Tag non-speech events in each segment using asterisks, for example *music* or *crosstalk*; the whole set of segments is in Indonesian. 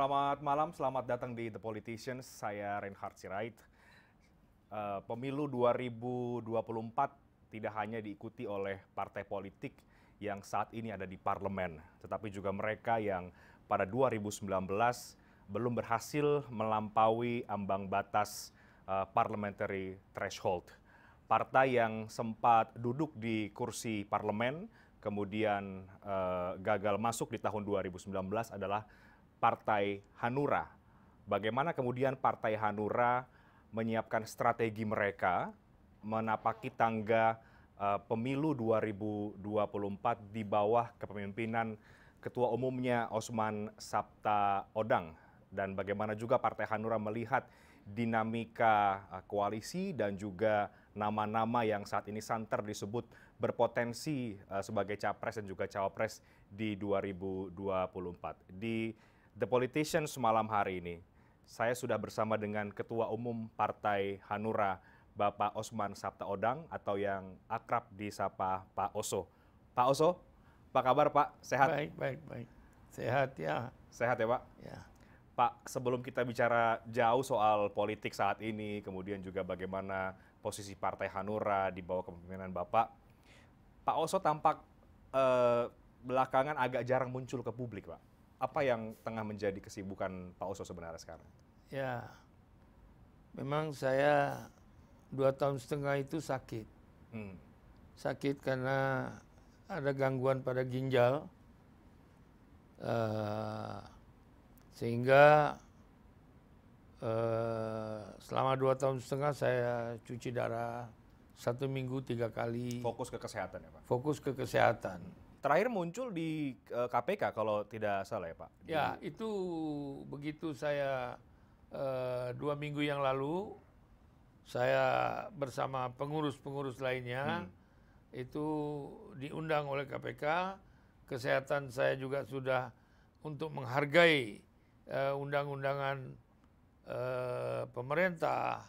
Selamat malam, selamat datang di The Politicians. Saya Reinhard Sirait. Uh, pemilu 2024 tidak hanya diikuti oleh partai politik yang saat ini ada di parlemen, tetapi juga mereka yang pada 2019 belum berhasil melampaui ambang batas uh, parliamentary threshold. Partai yang sempat duduk di kursi parlemen kemudian uh, gagal masuk di tahun 2019 adalah Partai Hanura. Bagaimana kemudian Partai Hanura menyiapkan strategi mereka menapaki tangga uh, pemilu 2024 di bawah kepemimpinan Ketua Umumnya Osman Sabta Odang dan bagaimana juga Partai Hanura melihat dinamika eh, koalisi dan juga nama-nama yang saat ini santer disebut berpotensi eh, sebagai capres dan juga cawapres di 2024. Di The Politician semalam hari ini. Saya sudah bersama dengan Ketua Umum Partai Hanura, Bapak Osman Sabta Odang atau yang akrab disapa Pak Oso. Pak Oso, apa kabar Pak? Sehat? Baik, baik, baik. Sehat ya. Sehat ya Pak? Ya. Pak, sebelum kita bicara jauh soal politik saat ini, kemudian juga bagaimana posisi Partai Hanura di bawah kepemimpinan Bapak, Pak Oso tampak eh, belakangan agak jarang muncul ke publik Pak apa yang tengah menjadi kesibukan Pak Oso sebenarnya sekarang? Ya, memang saya dua tahun setengah itu sakit. Hmm. Sakit karena ada gangguan pada ginjal, uh, sehingga uh, selama dua tahun setengah saya cuci darah satu minggu tiga kali. Fokus ke kesehatan ya Pak? Fokus ke kesehatan. Hmm terakhir muncul di uh, eh, KPK kalau tidak salah ya Pak. Di... Ya itu begitu saya uh, dua minggu yang lalu saya bersama pengurus-pengurus lainnya hmm. itu diundang oleh KPK. Kesehatan saya juga sudah untuk menghargai uh, undang-undangan uh, pemerintah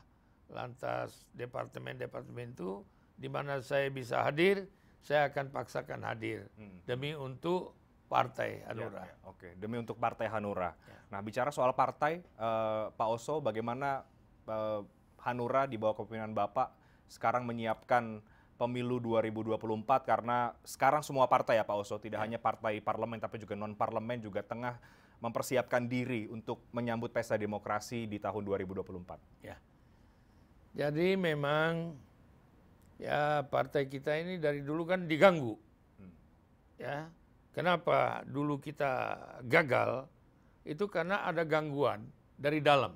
lantas departemen-departemen itu di mana saya bisa hadir saya akan paksakan hadir hmm. demi untuk Partai ya, Hanura. Ya, ya. Oke, demi untuk Partai Hanura. Ya. Nah, bicara soal partai, eh, Pak Oso, bagaimana eh, Hanura di bawah kepemimpinan Bapak sekarang menyiapkan pemilu 2024 karena sekarang semua partai ya Pak Oso, tidak ya. hanya partai parlemen tapi juga non parlemen juga tengah mempersiapkan diri untuk menyambut pesta demokrasi di tahun 2024. Ya. Jadi memang ya partai kita ini dari dulu kan diganggu. Hmm. Ya, kenapa dulu kita gagal? Itu karena ada gangguan dari dalam.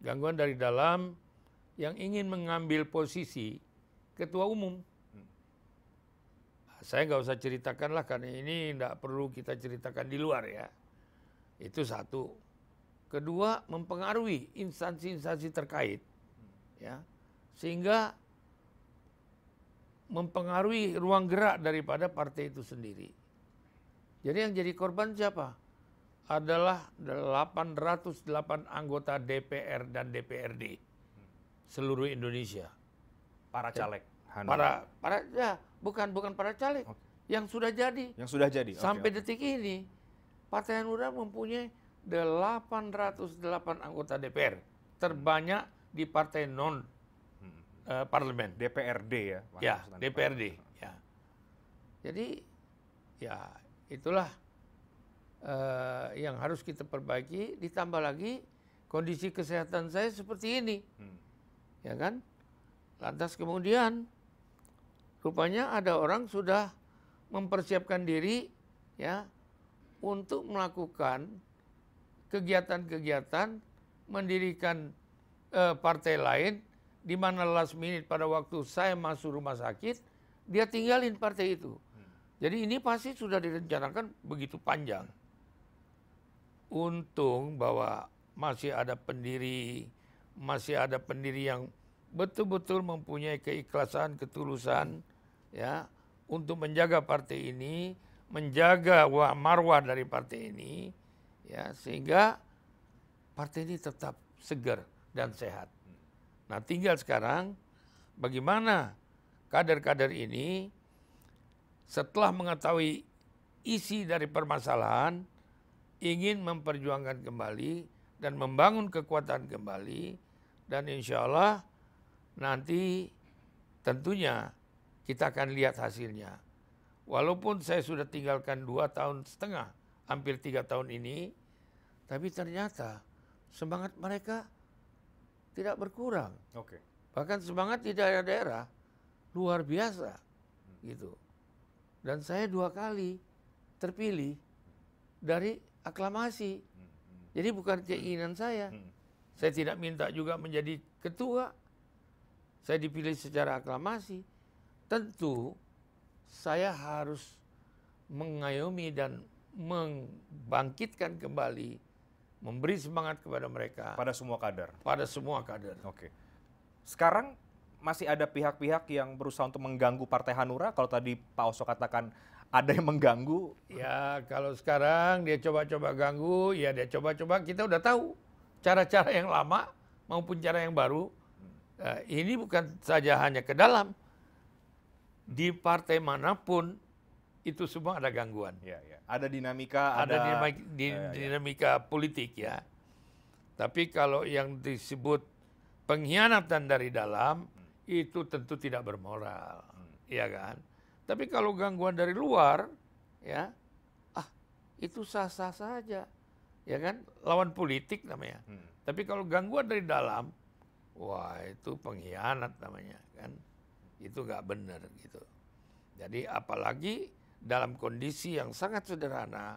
Gangguan dari dalam yang ingin mengambil posisi ketua umum. Hmm. Saya nggak usah ceritakan lah karena ini nggak perlu kita ceritakan di luar ya. Itu satu. Kedua, mempengaruhi instansi-instansi terkait. Hmm. Ya. Sehingga mempengaruhi ruang gerak daripada partai itu sendiri. Jadi yang jadi korban siapa? Adalah 808 anggota DPR dan DPRD seluruh Indonesia. Para ya. caleg. Para para ya, bukan bukan para caleg okay. yang sudah jadi. Yang sudah jadi. Sampai okay. detik ini Partai Hanura mempunyai 808 anggota DPR, terbanyak di partai non uh, parlemen. DPRD ya. Pak ya, Sultan DPRD. Ya. Jadi ya itulah uh, yang harus kita perbaiki. Ditambah lagi kondisi kesehatan saya seperti ini, hmm. ya kan? Lantas kemudian rupanya ada orang sudah mempersiapkan diri ya untuk melakukan kegiatan-kegiatan mendirikan eh, partai lain di mana last minute pada waktu saya masuk rumah sakit, dia tinggalin partai itu. Hmm. Jadi ini pasti sudah direncanakan begitu panjang. Untung bahwa masih ada pendiri, masih ada pendiri yang betul-betul mempunyai keikhlasan, ketulusan, ya, untuk menjaga partai ini, menjaga wah marwah dari partai ini, ya, sehingga partai ini tetap segar dan sehat. Nah tinggal sekarang bagaimana kader-kader ini setelah mengetahui isi dari permasalahan ingin memperjuangkan kembali dan membangun kekuatan kembali dan insya Allah nanti tentunya kita akan lihat hasilnya. Walaupun saya sudah tinggalkan dua tahun setengah, hampir tiga tahun ini, tapi ternyata semangat mereka tidak berkurang. Oke. Okay. Bahkan semangat di daerah-daerah luar biasa hmm. gitu. Dan saya dua kali terpilih dari aklamasi. Hmm, hmm. Jadi bukan keinginan saya. Saya tidak minta juga menjadi ketua. Saya dipilih secara aklamasi. Tentu saya harus mengayomi dan membangkitkan kembali memberi semangat kepada mereka. Pada semua kader. Pada semua kader. Oke. Sekarang masih ada pihak-pihak yang berusaha untuk mengganggu Partai Hanura. Kalau tadi Pak Oso katakan ada yang mengganggu. Ya kalau sekarang dia coba-coba ganggu, ya dia coba-coba kita udah tahu cara-cara yang lama maupun cara yang baru. Eh, ini bukan saja hanya ke dalam, di partai manapun itu semua ada gangguan. Ya, ya. Ada dinamika, ada, ada dinamika, ya, ya. dinamika politik ya. Tapi kalau yang disebut pengkhianatan dari dalam hmm. itu tentu tidak bermoral, hmm. ya kan? Tapi kalau gangguan dari luar, ya ah itu sah-sah saja, ya kan? Lawan politik namanya. Hmm. Tapi kalau gangguan dari dalam, wah itu pengkhianat namanya kan? Itu nggak benar gitu. Jadi apalagi dalam kondisi yang sangat sederhana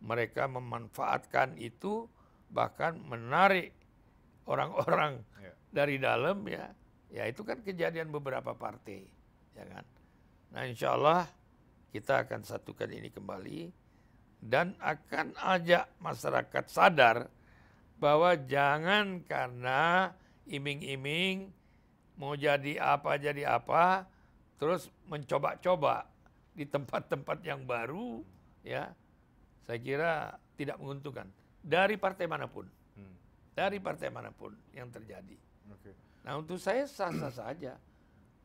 mereka memanfaatkan itu bahkan menarik orang-orang yeah. dari dalam ya ya itu kan kejadian beberapa partai ya kan nah insya Allah kita akan satukan ini kembali dan akan ajak masyarakat sadar bahwa jangan karena iming-iming mau jadi apa jadi apa terus mencoba-coba di tempat-tempat yang baru ya saya kira tidak menguntungkan dari partai manapun hmm. dari partai manapun yang terjadi okay. nah untuk saya sah-sah saja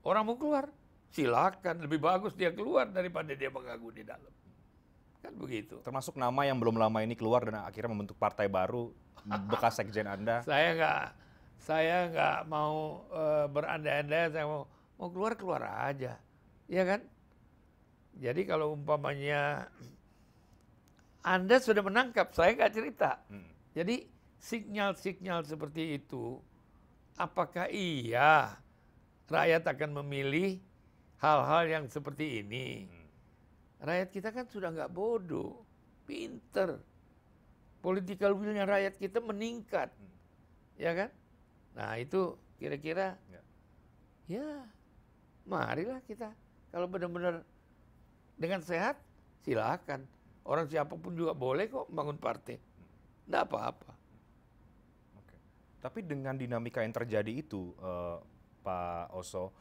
orang mau keluar silakan lebih bagus dia keluar daripada dia mengganggu di dalam kan begitu termasuk nama yang belum lama ini keluar dan akhirnya membentuk partai baru bekas sekjen anda *laughs* saya nggak saya nggak mau uh, berandai-andai saya mau mau keluar keluar aja ya kan jadi kalau umpamanya Anda sudah menangkap, saya nggak cerita. Hmm. Jadi sinyal-sinyal seperti itu, apakah iya rakyat akan memilih hal-hal yang seperti ini? Hmm. Rakyat kita kan sudah nggak bodoh, pinter. Political will-nya rakyat kita meningkat. Hmm. Ya kan? Nah itu kira-kira ya. ya marilah kita kalau benar-benar dengan sehat silahkan orang siapapun juga boleh kok bangun partai tidak apa-apa Oke. tapi dengan dinamika yang terjadi itu uh, Pak Oso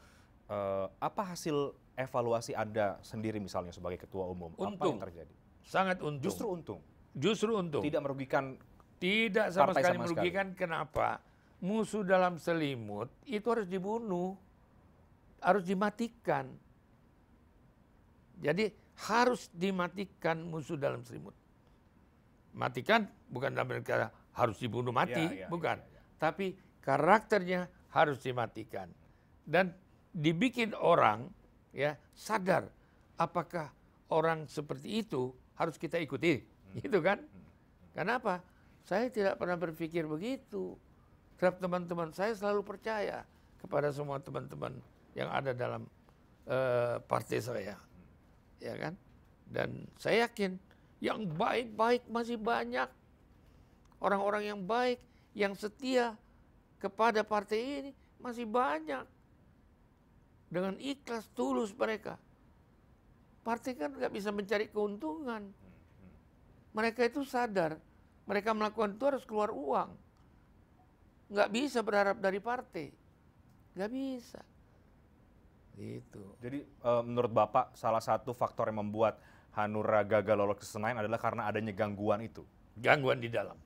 uh, apa hasil evaluasi anda sendiri misalnya sebagai ketua umum untung. apa yang terjadi sangat untung justru untung justru untung tidak merugikan tidak sama sekali sama merugikan sekali. kenapa musuh dalam selimut itu harus dibunuh harus dimatikan jadi harus dimatikan musuh dalam selimut. Matikan bukan dalam kata harus dibunuh mati, ya, ya, bukan. Ya, ya, ya. Tapi karakternya harus dimatikan. Dan dibikin orang ya sadar apakah orang seperti itu harus kita ikuti, hmm. gitu kan? Hmm, hmm. Kenapa? Saya tidak pernah berpikir begitu. Terhadap teman-teman saya selalu percaya kepada semua teman-teman yang ada dalam uh, partai saya ya kan? Dan saya yakin yang baik-baik masih banyak orang-orang yang baik, yang setia kepada partai ini masih banyak. Dengan ikhlas tulus mereka. Partai kan nggak bisa mencari keuntungan. Mereka itu sadar, mereka melakukan itu harus keluar uang. Nggak bisa berharap dari partai. Nggak bisa. Itu. Jadi uh, menurut Bapak salah satu faktor yang membuat Hanura gagal lolos ke Senayan adalah karena adanya gangguan itu. Gangguan di dalam.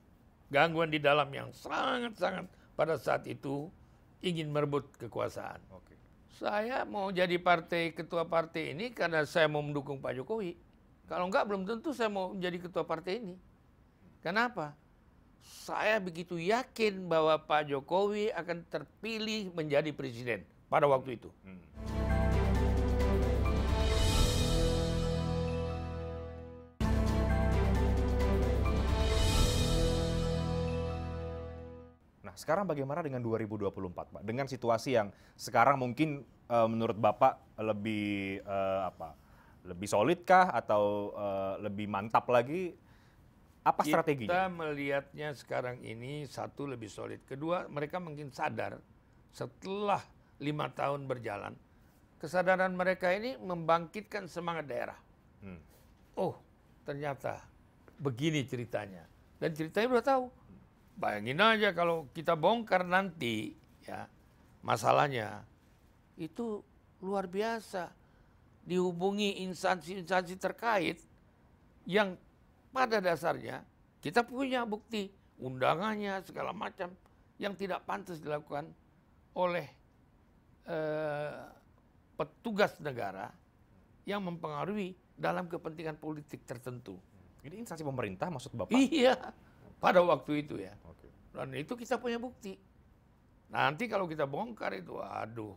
Gangguan di dalam yang sangat-sangat pada saat itu ingin merebut kekuasaan. Oke. Saya mau jadi partai ketua partai ini karena saya mau mendukung Pak Jokowi. Kalau enggak belum tentu saya mau menjadi ketua partai ini. Kenapa? Saya begitu yakin bahwa Pak Jokowi akan terpilih menjadi presiden pada waktu itu. Hmm. sekarang bagaimana dengan 2024, Pak? Dengan situasi yang sekarang mungkin uh, menurut Bapak lebih uh, apa? Lebih solid atau uh, lebih mantap lagi? Apa kita strateginya? Kita melihatnya sekarang ini satu lebih solid, kedua mereka mungkin sadar setelah lima tahun berjalan kesadaran mereka ini membangkitkan semangat daerah. Hmm. Oh ternyata begini ceritanya dan ceritanya udah tahu Bayangin aja kalau kita bongkar nanti ya masalahnya itu luar biasa dihubungi instansi-instansi terkait yang pada dasarnya kita punya bukti undangannya segala macam yang tidak pantas dilakukan oleh eh, petugas negara yang mempengaruhi dalam kepentingan politik tertentu. Jadi instansi pemerintah maksud Bapak? Iya, pada waktu itu ya. Dan itu kita punya bukti. Nanti kalau kita bongkar itu, aduh,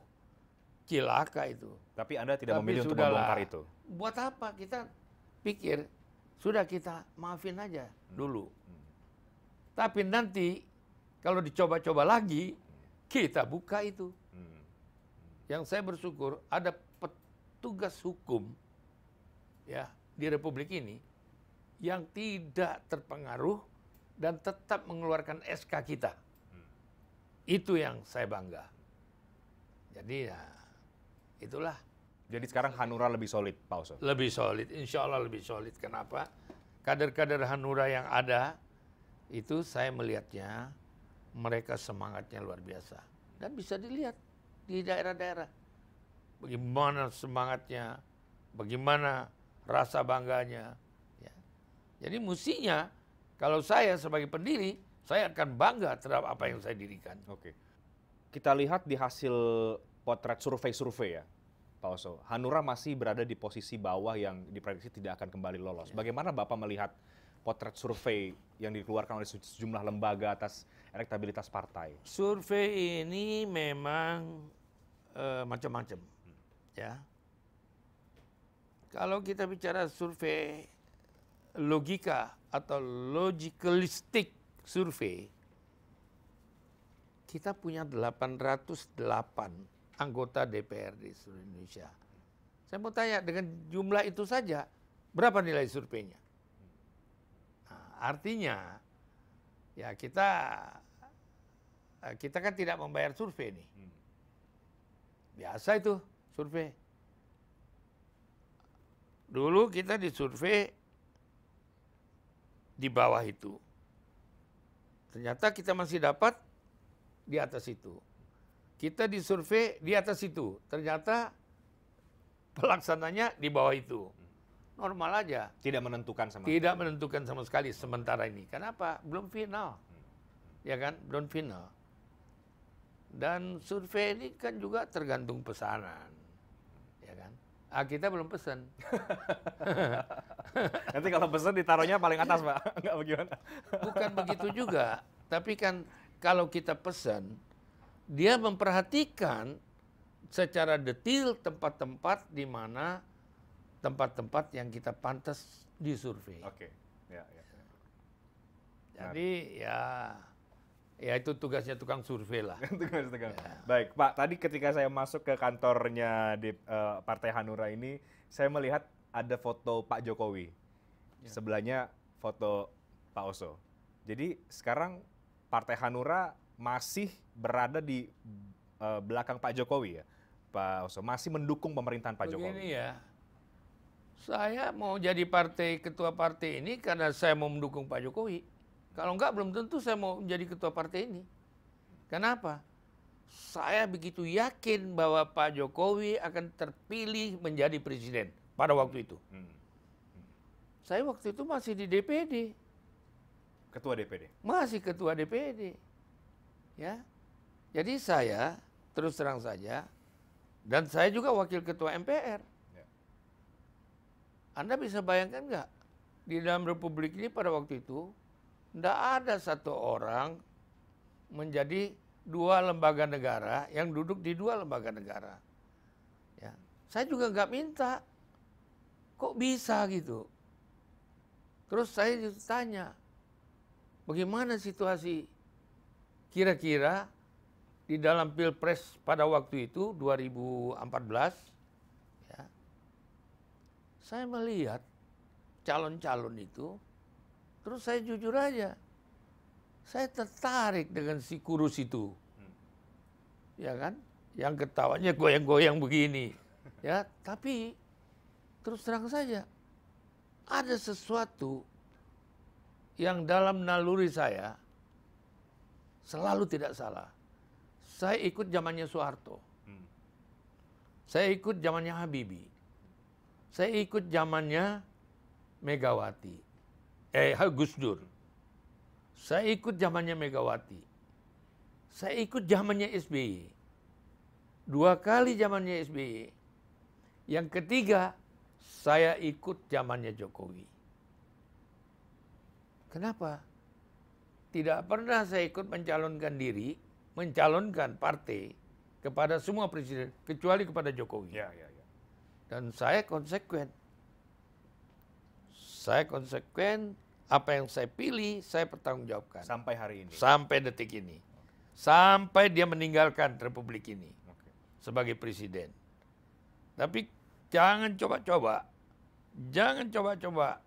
cilaka itu. Tapi Anda tidak Tapi memilih untuk membongkar itu? Buat apa? Kita pikir, sudah kita maafin aja hmm. dulu. Hmm. Tapi nanti kalau dicoba-coba lagi, kita buka itu. Hmm. hmm. Yang saya bersyukur ada petugas hukum ya di Republik ini yang tidak terpengaruh dan tetap mengeluarkan SK kita. Hmm. Itu yang saya bangga. Jadi ya, itulah. Jadi sekarang Hanura lebih solid, Pak Oso? Lebih solid, insya Allah lebih solid. Kenapa? Kader-kader Hanura yang ada, itu saya melihatnya, mereka semangatnya luar biasa. Dan bisa dilihat di daerah-daerah. Bagaimana semangatnya, bagaimana rasa bangganya. Ya. Jadi musinya. Kalau saya sebagai pendiri, saya akan bangga terhadap apa yang saya dirikan. Oke. Kita lihat di hasil potret survei-survei ya, Pak Oso. Hanura masih berada di posisi bawah yang diprediksi tidak akan kembali lolos. Ya. Bagaimana Bapak melihat potret survei yang dikeluarkan oleh sejumlah lembaga atas elektabilitas partai? Survei ini memang uh, macam-macam, hmm. ya. Kalau kita bicara survei logika atau logikalistik survei, kita punya 808 anggota DPR di seluruh Indonesia. Saya mau tanya, dengan jumlah itu saja, berapa nilai surveinya? Nah, artinya, ya kita eh, kita kan tidak membayar survei nih. Biasa itu survei. Dulu kita disurvei di bawah itu. Ternyata kita masih dapat di atas itu. Kita disurvei di atas itu. Ternyata pelaksananya di bawah itu. Normal aja. Tidak menentukan sama Tidak sekali. menentukan sama sekali sementara ini. Kenapa? Belum final. Ya kan? Belum final. Dan survei ini kan juga tergantung pesanan. Ah, kita belum pesen. *laughs* Nanti kalau pesen ditaruhnya paling atas, Pak. Enggak iya. bagaimana. Bukan begitu juga. Tapi kan kalau kita pesen, dia memperhatikan secara detail tempat-tempat di mana tempat-tempat yang kita pantas disurvei. Oke. Okay. Ya, ya, ya. Jadi ya Ya itu tugasnya tukang survei lah. *laughs* Tugas tukang. Ya. Baik Pak, tadi ketika saya masuk ke kantornya di uh, Partai Hanura ini, saya melihat ada foto Pak Jokowi. Ya. Sebelahnya foto Pak Oso. Jadi sekarang Partai Hanura masih berada di uh, belakang Pak Jokowi ya, Pak Oso. Masih mendukung pemerintahan Pak Begini Jokowi. ya, saya mau jadi partai ketua partai ini karena saya mau mendukung Pak Jokowi. Kalau enggak belum tentu saya mau menjadi ketua partai ini. Kenapa? Saya begitu yakin bahwa Pak Jokowi akan terpilih menjadi presiden pada waktu itu. Hmm. Hmm. Saya waktu itu masih di DPD. Ketua DPD. Masih ketua DPD. Ya. Jadi saya terus terang saja dan saya juga wakil ketua MPR. Ya. Anda bisa bayangkan nggak di dalam republik ini pada waktu itu tidak ada satu orang menjadi dua lembaga negara yang duduk di dua lembaga negara. Ya. Saya juga nggak minta. Kok bisa gitu? Terus saya ditanya, bagaimana situasi kira-kira di dalam pilpres pada waktu itu 2014 ya, saya melihat calon-calon itu Terus saya jujur aja, saya tertarik dengan si kurus itu. Hmm. Ya kan? Yang ketawanya goyang-goyang begini. *laughs* Ya, tapi terus terang saja, ada sesuatu yang dalam naluri saya selalu tidak salah. Saya ikut zamannya Soeharto. Hmm. Saya ikut zamannya Habibie. Saya ikut zamannya Megawati eh Gus Dur. Saya ikut zamannya Megawati. Saya ikut zamannya SBY. Dua kali zamannya SBY. Yang ketiga, saya ikut zamannya Jokowi. Kenapa? Tidak pernah saya ikut mencalonkan diri, mencalonkan partai kepada semua presiden, kecuali kepada Jokowi. Ya, ya, ya. Dan saya konsekuen saya konsekuen apa yang saya pilih saya pertanggungjawabkan sampai hari ini sampai detik ini sampai dia meninggalkan republik ini sebagai presiden tapi jangan coba-coba jangan coba-coba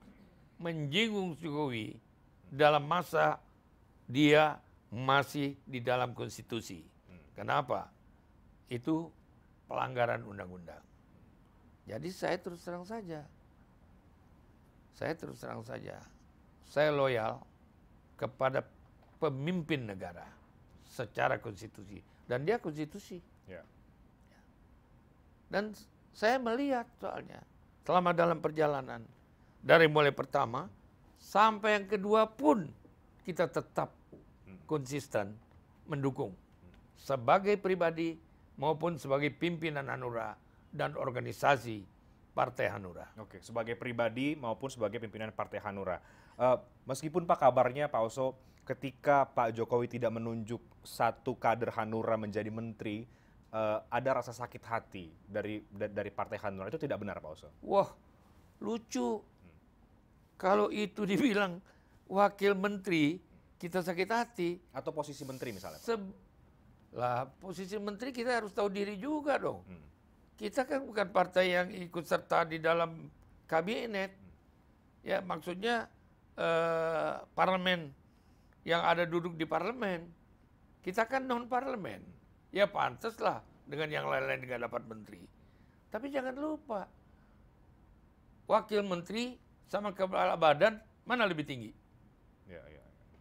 menjinggung Jokowi dalam masa dia masih di dalam konstitusi hmm. kenapa itu pelanggaran undang-undang jadi saya terus terang saja saya terus terang saja, saya loyal kepada pemimpin negara secara konstitusi dan dia konstitusi. Ya. Dan saya melihat soalnya selama dalam perjalanan dari mulai pertama sampai yang kedua pun kita tetap hmm. konsisten mendukung sebagai pribadi maupun sebagai pimpinan Hanura dan organisasi Partai Hanura. Oke, sebagai pribadi maupun sebagai pimpinan Partai Hanura. Uh, meskipun Pak kabarnya Pak Oso ketika Pak Jokowi tidak menunjuk satu kader Hanura menjadi menteri, uh, ada rasa sakit hati dari dari Partai Hanura itu tidak benar Pak Oso. Wah, lucu. Hmm. Kalau itu dibilang wakil menteri, kita sakit hati atau posisi menteri misalnya. Pak. Se lah posisi menteri kita harus tahu diri juga dong. Hmm kita kan bukan partai yang ikut serta di dalam kabinet. Ya, maksudnya eh, parlemen yang ada duduk di parlemen. Kita kan non parlemen. Ya pantas lah dengan yang lain-lain nggak dapat menteri. Tapi jangan lupa wakil menteri sama kepala badan mana lebih tinggi? Ya, ya, ya.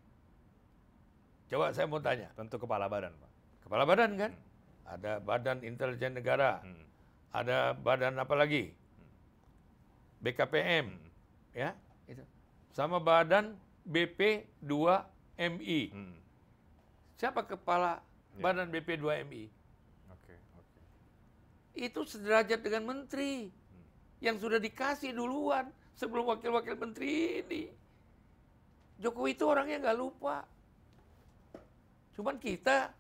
Coba saya mau tanya. Tentu kepala badan, Pak. Kepala badan kan? Hmm. Ada Badan Intelijen Negara. Hmm ada badan apa lagi? BKPM, ya. Itu. Sama badan BP2MI. Hmm. Siapa kepala yeah. badan BP2MI? Okay, okay. Itu sederajat dengan menteri hmm. yang sudah dikasih duluan sebelum wakil-wakil menteri ini. Jokowi itu orangnya nggak lupa. Cuman kita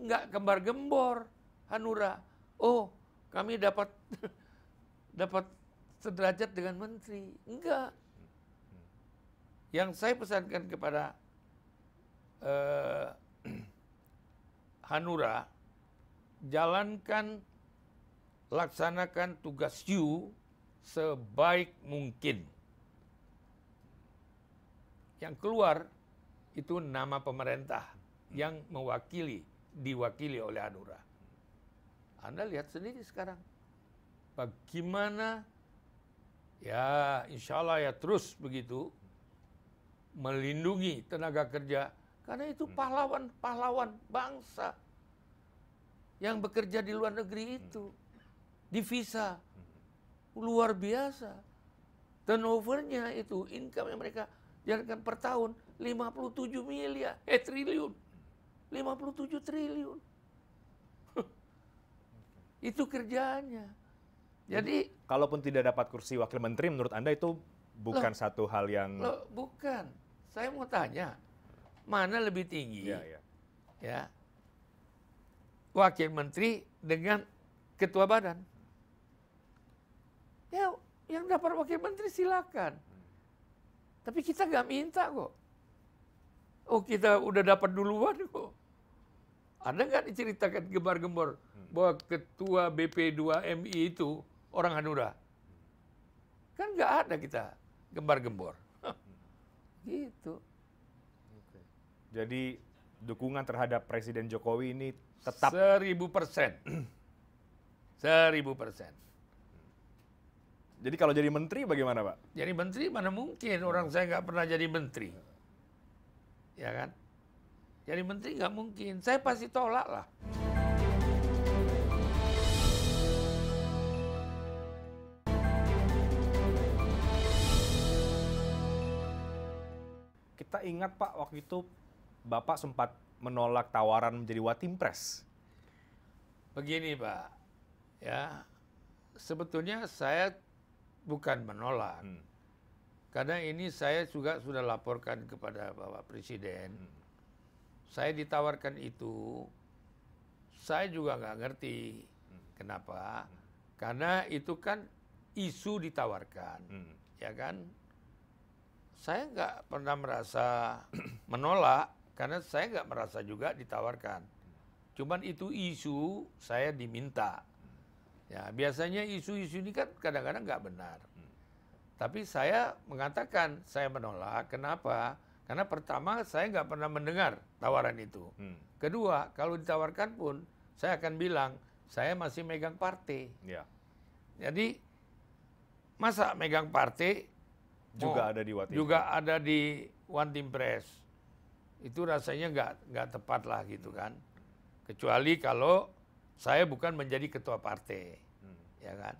nggak kembar gembor, Hanura. Oh, kami dapat *laughs* dapat sederajat dengan menteri. Enggak. Yang saya pesankan kepada uh, *clears throat* Hanura, jalankan, laksanakan tugas you sebaik mungkin. Yang keluar itu nama pemerintah yang mewakili, diwakili oleh Hanura. Anda lihat sendiri sekarang. Bagaimana ya insya Allah ya terus begitu melindungi tenaga kerja karena itu pahlawan-pahlawan hmm. bangsa yang bekerja di luar negeri hmm. itu di visa hmm. luar biasa turnovernya itu income yang mereka jalankan per tahun 57 miliar eh triliun 57 triliun itu kerjanya. Jadi kalaupun tidak dapat kursi wakil menteri menurut Anda itu bukan loh, satu hal yang loh, bukan. Saya mau tanya, mana lebih tinggi? Ya, ya. ya. Wakil menteri dengan ketua badan. Ya, yang dapat wakil menteri silakan. Tapi kita gak minta kok. Oh kita udah dapat duluan kok. Ada nggak diceritakan gembar-gembor hmm. bahwa ketua BP2MI itu orang Hanura? Kan nggak ada kita gembar-gembor. Hmm. gitu. Okay. Jadi dukungan terhadap Presiden Jokowi ini tetap... Seribu persen. *clears throat* Seribu persen. Jadi kalau jadi menteri bagaimana Pak? Jadi menteri mana mungkin orang saya nggak pernah jadi menteri. Ya kan? Jadi menteri nggak mungkin. Saya pasti tolak lah. Kita ingat Pak, waktu itu Bapak sempat menolak tawaran menjadi Watim Pres. Begini Pak, ya sebetulnya saya bukan menolak. Hmm. Karena ini saya juga sudah laporkan kepada Bapak Presiden. Hmm saya ditawarkan itu, saya juga nggak ngerti hmm. kenapa. Hmm. Karena itu kan isu ditawarkan, hmm. ya kan? Saya nggak pernah merasa *clears throat* menolak karena saya nggak merasa juga ditawarkan. Hmm. Cuman itu isu saya diminta. Ya biasanya isu-isu ini kan kadang-kadang nggak benar. Tapi saya mengatakan saya menolak. Kenapa? Karena pertama saya nggak pernah mendengar tawaran itu. Hmm. Kedua, kalau ditawarkan pun saya akan bilang saya masih megang partai. Ya. Jadi masa megang partai juga oh, ada di One juga ada di One Team Press itu rasanya nggak nggak tepat lah gitu hmm. kan. Kecuali kalau saya bukan menjadi ketua partai, hmm. ya kan.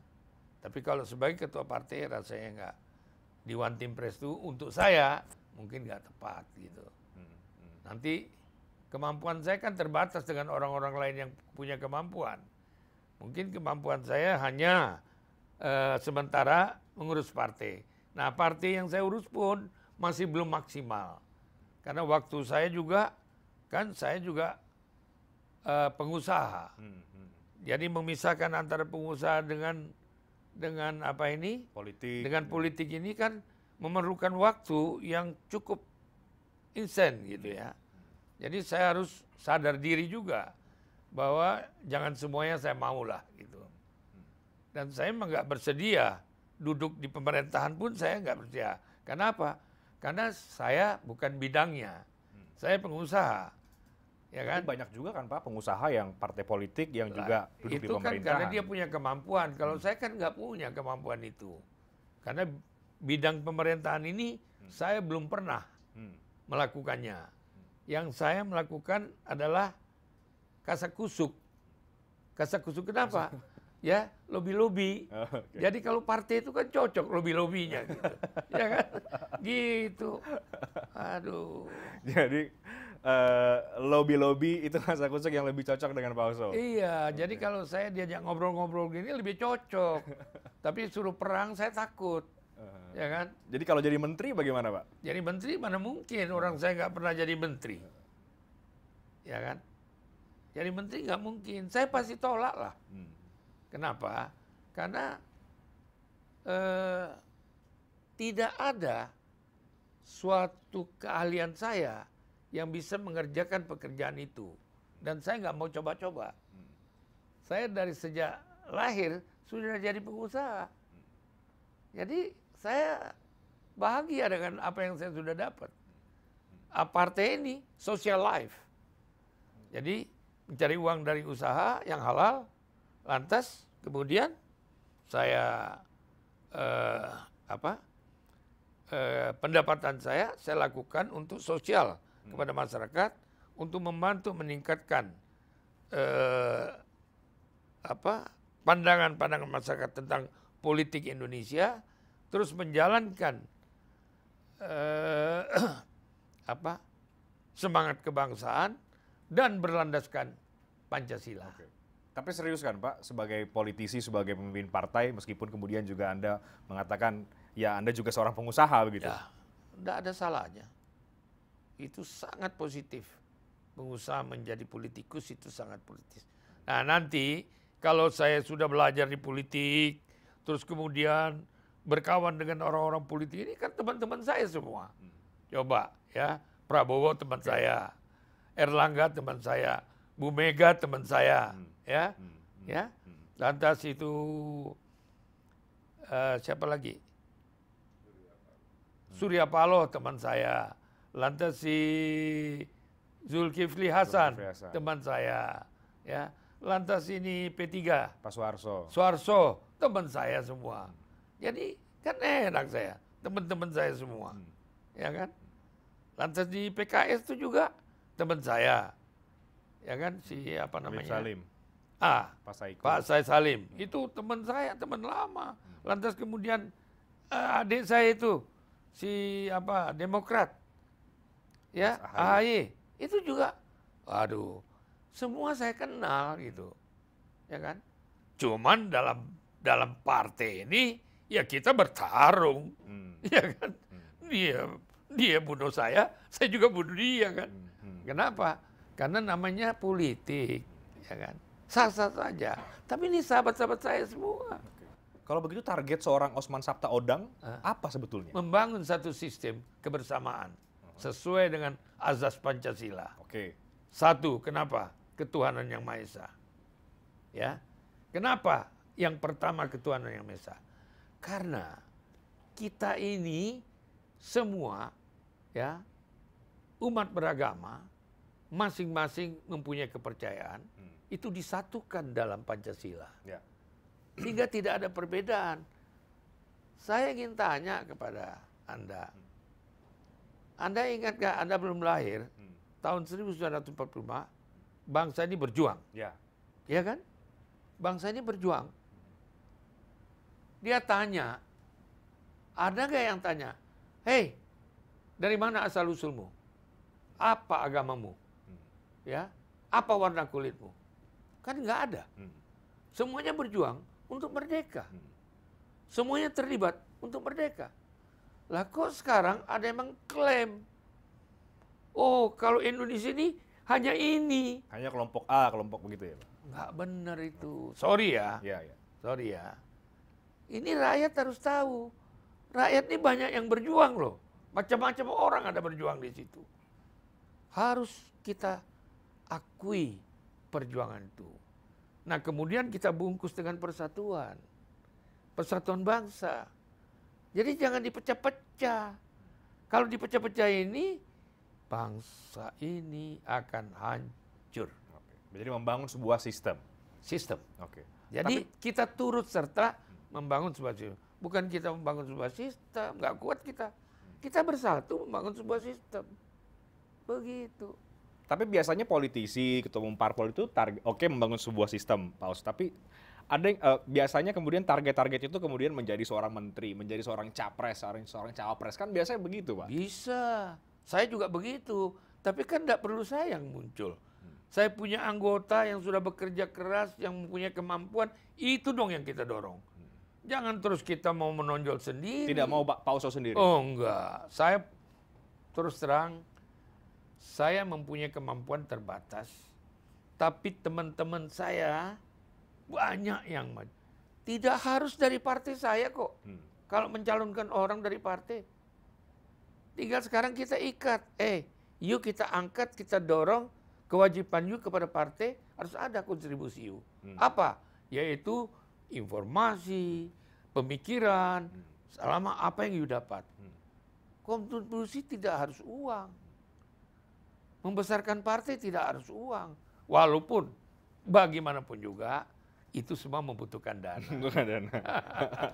Tapi kalau sebagai ketua partai rasanya nggak di One Team Press itu untuk saya mungkin nggak tepat gitu. Hmm. Hmm. Nanti kemampuan saya kan terbatas dengan orang-orang lain yang punya kemampuan. Mungkin kemampuan saya hanya uh, sementara mengurus partai. Nah partai yang saya urus pun masih belum maksimal. Karena waktu saya juga kan saya juga uh, pengusaha. Hmm. Hmm. Jadi memisahkan antara pengusaha dengan dengan apa ini? Politik. Dengan politik ini kan memerlukan waktu yang cukup insen gitu ya. Jadi saya harus sadar diri juga bahwa jangan semuanya saya mau lah gitu. Dan saya memang nggak bersedia duduk di pemerintahan pun saya nggak bersedia. Kenapa? Karena saya bukan bidangnya. Saya pengusaha. Ya kan? banyak juga kan Pak pengusaha yang partai politik yang juga duduk itu di pemerintahan. Itu kan karena dia punya kemampuan. Kalau hmm. saya kan nggak punya kemampuan itu. Karena bidang pemerintahan ini hmm. saya belum pernah hmm. melakukannya. Hmm. Yang saya melakukan adalah kasakusuk. Kasakusuk kenapa? Kasak. Ya, lobby-lobby. Oh, okay. Jadi kalau partai itu kan cocok lobby-lobbynya gitu. *laughs* ya kan? Gitu. Aduh. Jadi Uh, eh, lobby-lobby itu masa kusuk yang lebih cocok dengan Pak Oso. Iya, okay. jadi kalau saya diajak ngobrol-ngobrol gini lebih cocok. *laughs* Tapi suruh perang saya takut. Uh, ya kan? Jadi kalau jadi menteri bagaimana Pak? Jadi menteri mana mungkin orang saya nggak pernah jadi menteri. Ya kan? Jadi menteri nggak mungkin. Saya pasti tolak lah. Hmm. Kenapa? Karena eh, tidak ada suatu keahlian saya yang bisa mengerjakan pekerjaan itu. Dan saya nggak mau coba-coba. Hmm. Saya dari sejak lahir sudah jadi pengusaha. Hmm. Jadi saya bahagia dengan apa yang saya sudah dapat. Aparte ini social life. Jadi mencari uang dari usaha yang halal, lantas kemudian saya eh, apa eh, pendapatan saya saya lakukan untuk sosial kepada masyarakat untuk membantu meningkatkan eh, apa pandangan-pandangan masyarakat tentang politik Indonesia terus menjalankan eh, *clears throat* apa semangat kebangsaan dan berlandaskan Pancasila. Oke. Tapi serius kan Pak, sebagai politisi, sebagai pemimpin partai, meskipun kemudian juga Anda mengatakan, ya Anda juga seorang pengusaha begitu. Ya, tidak ada salahnya. Itu sangat positif. Pengusaha menjadi politikus itu sangat politis. Nah nanti kalau saya sudah belajar di politik, terus kemudian berkawan dengan orang-orang politik ini kan teman-teman saya semua. Hmm. Coba ya, Prabowo teman saya, Erlangga teman saya, Bu Mega teman saya, hmm. ya, hmm. ya. Lantas itu uh, siapa lagi? Surya Paloh teman saya. Lantas si Zulkifli Hasan, teman saya, ya. Lantas ini P3. Pak Suarso. Suarso, teman saya semua. Jadi kan enak saya, teman-teman saya semua. Hmm. Ya kan? Lantas di PKS itu juga teman saya. Ya kan si apa namanya? Pak Salim. Ah, Pak Saiku. Pak Salim. Hmm. Itu teman saya, teman lama. Hmm. Lantas kemudian uh, adik saya itu si apa? Demokrat. Ya, AHY. Itu juga aduh. Semua saya kenal gitu. Ya kan? Cuman dalam dalam partai ini ya kita bertarung. Hmm. Ya kan? Hmm. Dia dia bunuh saya, saya juga bunuh dia kan. Hmm, hmm. Kenapa? Karena namanya politik, ya kan? Sah-sah saja. Tapi ini sahabat-sahabat saya semua. Kalau begitu target seorang Osman Sabta Odang Hah? apa sebetulnya? Membangun satu sistem kebersamaan hmm. sesuai dengan azas Pancasila. Oke. Satu, kenapa? Ketuhanan yang Maha Esa. Ya. Kenapa? Yang pertama ketuhanan yang Maha Esa karena kita ini semua ya umat beragama masing-masing mempunyai kepercayaan hmm. itu disatukan dalam Pancasila. Ya. Sehingga tidak ada perbedaan. Saya ingin tanya kepada Anda. Hmm. Anda ingat gak Anda belum lahir hmm. tahun 1945 bangsa ini berjuang. Ya. ya kan? Bangsa ini berjuang dia tanya, ada gak yang tanya, hei, dari mana asal usulmu? Apa agamamu? Ya, apa warna kulitmu? Kan nggak ada. Hmm. Semuanya berjuang untuk merdeka. Hmm. Semuanya terlibat untuk merdeka. Lah kok sekarang ada emang klaim, oh kalau Indonesia ini hanya ini. Hanya kelompok A, kelompok begitu ya Nggak benar itu. Sorry ya. Iya, ya. Sorry ya. Ini rakyat harus tahu. Rakyat ini banyak yang berjuang loh. Macam-macam orang ada berjuang di situ. Harus kita akui perjuangan itu. Nah kemudian kita bungkus dengan persatuan. Persatuan bangsa. Jadi jangan dipecah-pecah. Kalau dipecah-pecah ini, bangsa ini akan hancur. Jadi membangun sebuah sistem. Sistem. Oke. Jadi Tapi, kita turut serta membangun sebuah sistem. Bukan kita membangun sebuah sistem, nggak kuat kita. Kita bersatu membangun sebuah sistem. Begitu. Tapi biasanya politisi, ketua umum parpol itu target, oke okay, membangun sebuah sistem, Pak Tapi ada yang uh, biasanya kemudian target-target itu kemudian menjadi seorang menteri, menjadi seorang capres, seorang seorang cawapres kan biasanya begitu, Pak. Bisa. Saya juga begitu. Tapi kan tidak perlu saya yang muncul. Hmm. Saya punya anggota yang sudah bekerja keras, yang punya kemampuan, itu dong yang kita dorong. Jangan terus kita mau menonjol sendiri. Tidak mau Pak Pauso sendiri. Oh enggak. Saya terus terang saya mempunyai kemampuan terbatas. Tapi teman-teman saya banyak yang maju. Tidak harus dari partai saya kok. Hmm. Kalau mencalonkan orang dari partai. Tinggal sekarang kita ikat. Eh, yuk kita angkat, kita dorong kewajiban yuk kepada partai harus ada kontribusi yuk Hmm. Apa? Yaitu informasi, pemikiran, selama apa yang you dapat. Kontribusi tidak harus uang. Membesarkan partai tidak harus uang. Walaupun bagaimanapun juga itu semua membutuhkan dana. *laughs* dana.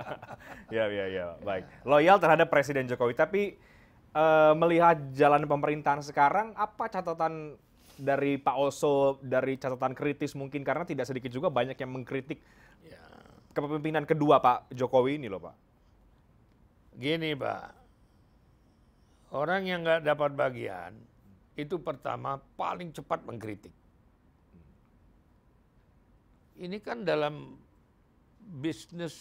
*laughs* ya, ya, ya. Baik. Loyal terhadap Presiden Jokowi. Tapi e, melihat jalan pemerintahan sekarang, apa catatan dari Pak Oso, dari catatan kritis mungkin karena tidak sedikit juga banyak yang mengkritik kepemimpinan kedua Pak Jokowi ini loh Pak? Gini Pak, orang yang nggak dapat bagian itu pertama paling cepat mengkritik. Ini kan dalam bisnis,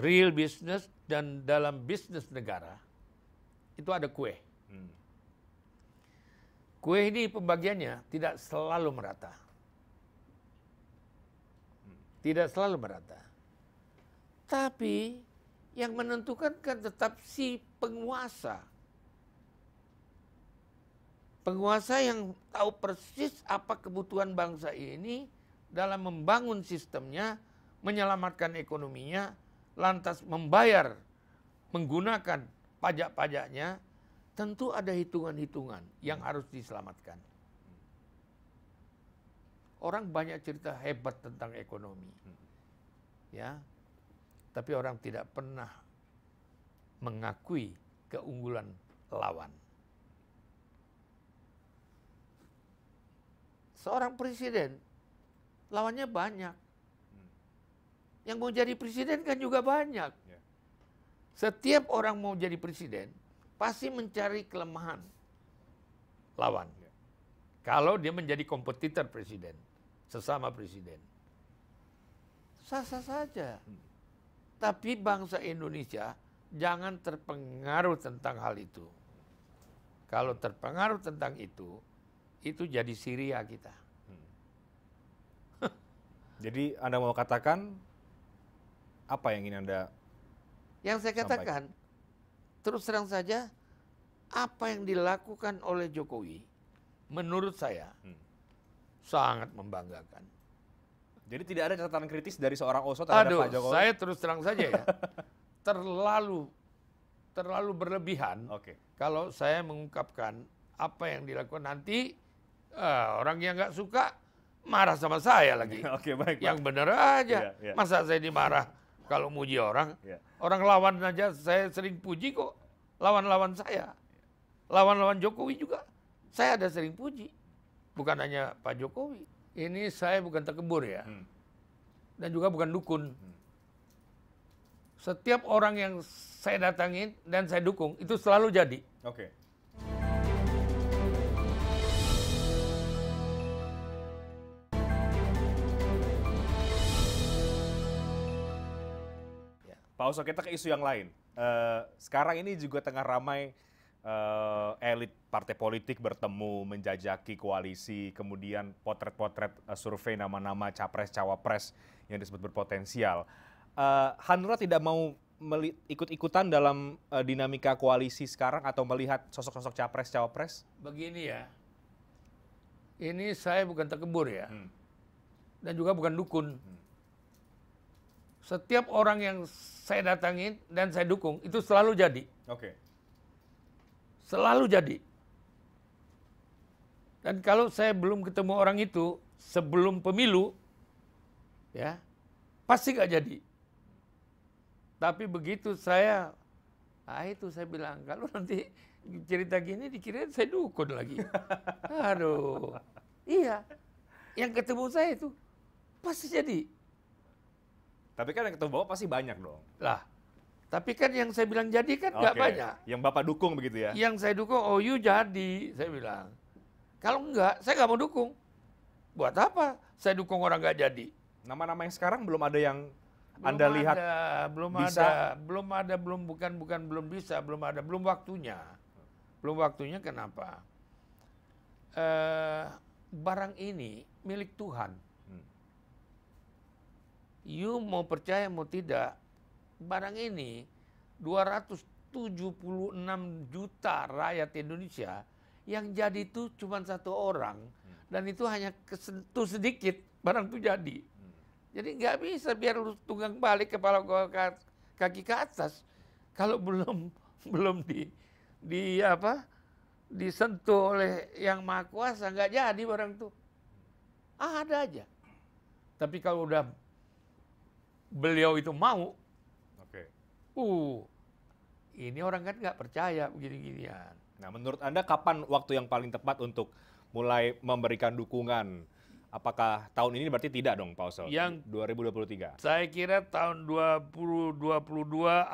real bisnis dan dalam bisnis negara itu ada kue. Hmm. Kue ini pembagiannya tidak selalu merata tidak selalu merata. Tapi yang menentukan kan tetap si penguasa. Penguasa yang tahu persis apa kebutuhan bangsa ini dalam membangun sistemnya, menyelamatkan ekonominya, lantas membayar menggunakan pajak-pajaknya, tentu ada hitungan-hitungan yang harus diselamatkan. Orang banyak cerita hebat tentang ekonomi. Ya. Tapi orang tidak pernah mengakui keunggulan lawan. Seorang presiden lawannya banyak. Yang mau jadi presiden kan juga banyak. Ya. Setiap orang mau jadi presiden pasti mencari kelemahan lawan. Ya. Kalau dia menjadi kompetitor presiden sesama presiden. Sah-sah saja. Tapi bangsa Indonesia jangan terpengaruh tentang hal itu. Kalau terpengaruh tentang itu, itu jadi Syria kita. Hmm. *laughs* Jadi Anda mau katakan apa yang ingin Anda Yang saya katakan sampaikan? terus terang saja apa yang dilakukan oleh Jokowi menurut saya hmm sangat membanggakan. Jadi tidak ada catatan kritis dari seorang Oso terhadap Aduh, Pak Jokowi? saya terus terang saja ya. *laughs* terlalu terlalu berlebihan okay. kalau saya mengungkapkan apa yang dilakukan nanti uh, orang yang nggak suka marah sama saya lagi. *laughs* Oke, okay, baik. Yang bener aja. Yeah, yeah. Masa saya dimarah kalau muji orang? Yeah. Orang lawan aja saya sering puji kok. Lawan-lawan saya. Lawan-lawan Jokowi juga saya ada sering puji bukan hanya Pak Jokowi. Ini saya bukan terkebur ya. Hmm. Dan juga bukan dukun. Hmm. Setiap orang yang saya datangin dan saya dukung itu selalu jadi. Oke. Okay. Ya. Pak Oso, kita ke isu yang lain. Uh, sekarang ini juga tengah ramai uh, elit partai politik bertemu menjajaki koalisi kemudian potret-potret uh, survei nama-nama capres cawapres yang disebut berpotensial uh, Hanura tidak mau ikut-ikutan dalam uh, dinamika koalisi sekarang atau melihat sosok-sosok capres cawapres begini ya ini saya bukan terkebur ya hmm. dan juga bukan dukun hmm. setiap orang yang saya datangin dan saya dukung itu selalu jadi oke okay Selalu jadi. Dan kalau saya belum ketemu orang itu sebelum pemilu, ya pasti gak jadi. Tapi begitu saya, ah itu saya bilang, kalau nanti cerita gini dikira saya dukun lagi. *laughs* Aduh, iya. Yang ketemu saya itu pasti jadi. Tapi kan yang ketemu bapak pasti banyak dong. Lah, tapi kan yang saya bilang jadi kan nggak banyak. Yang Bapak dukung begitu ya? Yang saya dukung oh you jadi, saya bilang. Kalau nggak saya nggak mau dukung. Buat apa saya dukung orang nggak jadi? Nama-nama yang sekarang belum ada yang belum Anda ada, lihat belum bisa. ada, belum ada, belum bukan bukan belum bisa, belum ada, belum waktunya. Belum waktunya kenapa? Uh, barang ini milik Tuhan. Hmm. You mau percaya mau tidak, barang ini 276 juta rakyat Indonesia yang jadi itu cuma satu orang hmm. dan itu hanya kesentuh sedikit barang itu jadi. Hmm. Jadi nggak bisa biar lu tunggang balik kepala gua kaki ke atas kalau belum *laughs* belum di di apa disentuh oleh yang maha kuasa nggak jadi barang itu. Ah, ada aja. Tapi kalau udah beliau itu mau uh ini orang kan nggak percaya begini-ginian. Nah, menurut Anda kapan waktu yang paling tepat untuk mulai memberikan dukungan? Apakah tahun ini berarti tidak dong, Pak Oso? Yang 2023. Saya kira tahun 2022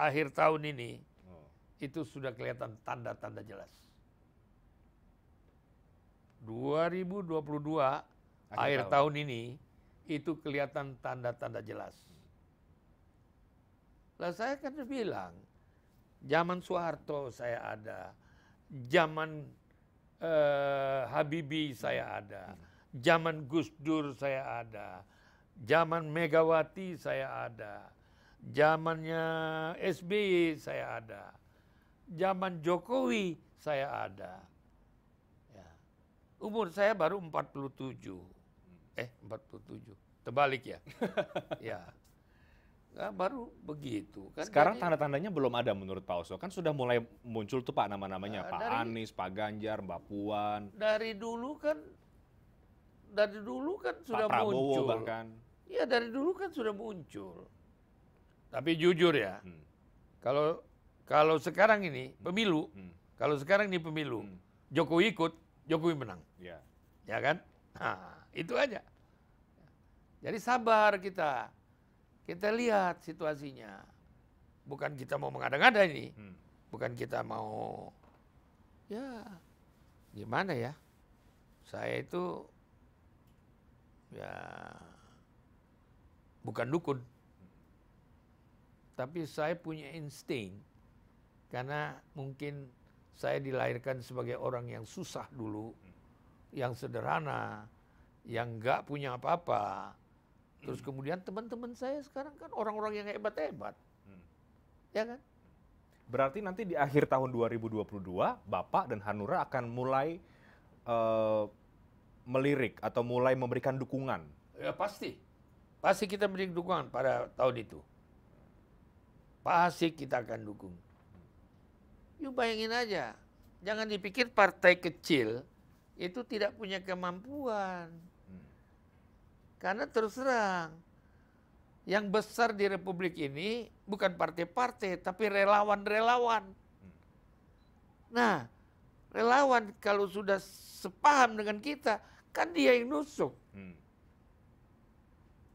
akhir tahun ini oh. itu sudah kelihatan tanda-tanda jelas. 2022 akhir, akhir tahun. tahun ini itu kelihatan tanda-tanda jelas lah saya kan bilang, zaman Soeharto saya ada, zaman eh, Habibi saya ada, zaman Gus Dur saya ada, zaman Megawati saya ada, zamannya SBY saya ada, zaman Jokowi saya ada. Ya. Umur saya baru 47. Eh, 47. Terbalik ya. *laughs* ya. Nah, baru begitu kan. Sekarang tanda-tandanya belum ada menurut Pak Oso. Kan sudah mulai muncul tuh Pak nama-namanya nah, Pak dari, Anies, Pak Ganjar, Mbak Puan. Dari dulu kan dari dulu kan Pak sudah Prabowo muncul. bahkan. Iya, dari dulu kan sudah muncul. Tapi jujur ya. Hmm. Kalau kalau sekarang ini hmm. pemilu, hmm. kalau sekarang ini pemilu, hmm. Jokowi ikut, Jokowi menang. Ya. Ya kan? Nah, itu aja. Jadi sabar kita kita lihat situasinya. Bukan kita mau mengada-ngada ini. Hmm. Bukan kita mau ya gimana ya? Saya itu ya bukan dukun. Tapi saya punya insting karena mungkin saya dilahirkan sebagai orang yang susah dulu, hmm. yang sederhana, yang nggak punya apa-apa, Terus hmm. kemudian teman-teman saya sekarang kan orang-orang yang hebat-hebat. Hmm. Ya kan? Berarti nanti di akhir tahun 2022 Bapak dan Hanura akan mulai uh, melirik atau mulai memberikan dukungan. Ya pasti. Pasti kita beri dukungan pada tahun itu. Pasti kita akan dukung. Hmm. Yuk bayangin aja. Jangan dipikir partai kecil itu tidak punya kemampuan karena terus terang, yang besar di Republik ini bukan partai-partai, tapi relawan-relawan. Hmm. Nah, relawan kalau sudah sepaham dengan kita, kan dia yang nusuk. Hmm.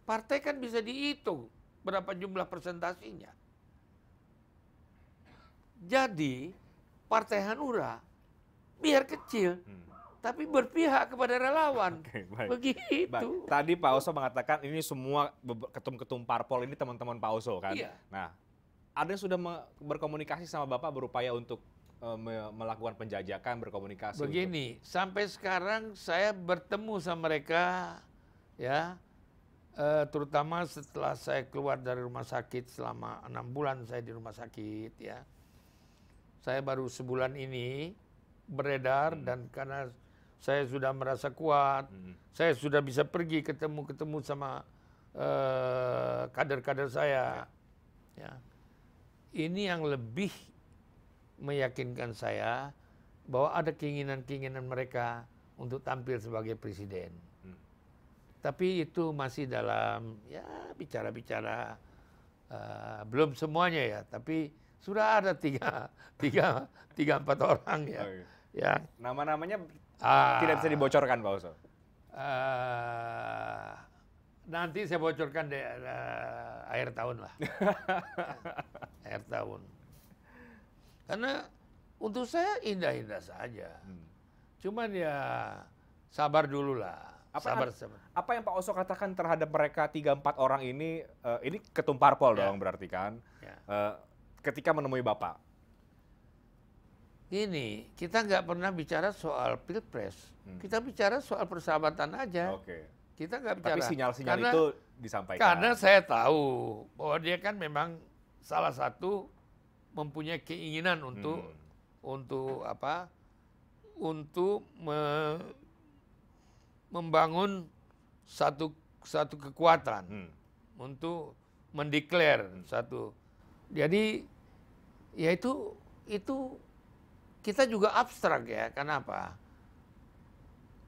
Partai kan bisa dihitung berapa jumlah presentasinya. Jadi, Partai Hanura biar kecil, hmm tapi berpihak kepada relawan. *laughs* Okay, baik. Begitu. Baik. Tadi Pak Oso mengatakan ini semua ketum-ketum parpol ini teman-teman Pak Oso kan. Iya. Nah, ada yang sudah berkomunikasi sama Bapak berupaya untuk e, melakukan penjajakan berkomunikasi. Begini, untuk... sampai sekarang saya bertemu sama mereka ya uh, terutama setelah saya keluar dari rumah sakit selama enam bulan saya di rumah sakit ya. Saya baru sebulan ini beredar hmm. dan karena saya sudah merasa kuat, hmm. saya sudah bisa pergi ketemu-ketemu sama eh, kader-kader uh, saya. saya. Ya. Ini yang lebih meyakinkan saya bahwa ada keinginan-keinginan mereka untuk tampil sebagai presiden. Hmm. Tapi itu masih dalam ya bicara-bicara uh, belum semuanya ya, tapi sudah ada tiga *laughs* tiga tiga empat orang ya. Oh, iya. Ya. Nama-namanya Ah. Tidak bisa dibocorkan Pak Oso. Uh, nanti saya bocorkan di uh, eh, akhir tahun lah. *laughs* akhir tahun. Karena untuk saya indah-indah saja. Hmm. Cuman ya sabar dulu lah. Apa, sabar, sabar. apa yang Pak Oso katakan terhadap mereka tiga empat orang ini, uh, ini ketumparpol pol ya. dong berarti kan? Yeah. Ya. Uh, ketika menemui Bapak, gini, kita nggak pernah bicara soal pilpres, hmm. kita bicara soal persahabatan aja. Okay. Kita nggak bicara. Tapi sinyal-sinyal karena, itu disampaikan. Karena saya tahu bahwa dia kan memang salah satu mempunyai keinginan untuk hmm. untuk apa? Untuk me, membangun satu satu kekuatan hmm. untuk mendeklar hmm. satu. Jadi ya itu itu kita juga abstrak ya. Kenapa?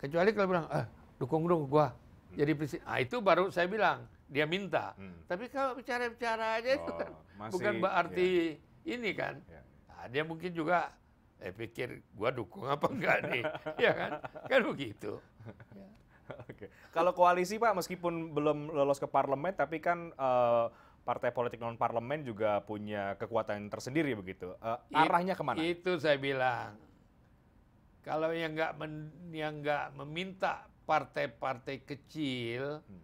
Kecuali kalau bilang, eh dukung dong gua hmm. jadi presiden. Nah itu baru saya bilang, dia minta. Hmm. Tapi kalau bicara-bicara aja oh, itu kan masih, bukan ya. berarti ya. ini kan. Ya, ya. Nah, dia mungkin juga eh pikir gua dukung apa enggak nih. *laughs* ya kan? Kan begitu. Ya. Oke. Kalau koalisi Pak meskipun belum lolos ke parlemen tapi kan uh, partai politik non parlemen juga punya kekuatan tersendiri begitu. Uh, arahnya kemana? Itu saya bilang. Kalau yang nggak yang nggak meminta partai-partai kecil hmm.